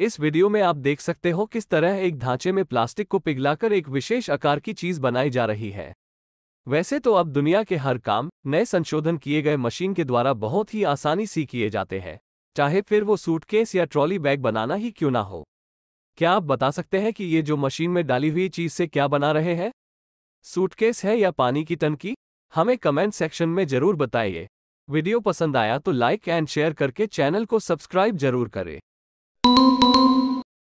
इस वीडियो में आप देख सकते हो किस तरह एक ढांचे में प्लास्टिक को पिघलाकर एक विशेष आकार की चीज बनाई जा रही है वैसे तो अब दुनिया के हर काम नए संशोधन किए गए मशीन के द्वारा बहुत ही आसानी से किए जाते हैं चाहे फिर वो सूटकेस या ट्रॉली बैग बनाना ही क्यों ना हो क्या आप बता सकते हैं कि ये जो मशीन में डाली हुई चीज से क्या बना रहे हैं सूटकेस है या पानी की टंकी हमें कमेंट सेक्शन में जरूर बताइए वीडियो पसंद आया तो लाइक एंड शेयर करके चैनल को सब्सक्राइब जरूर करें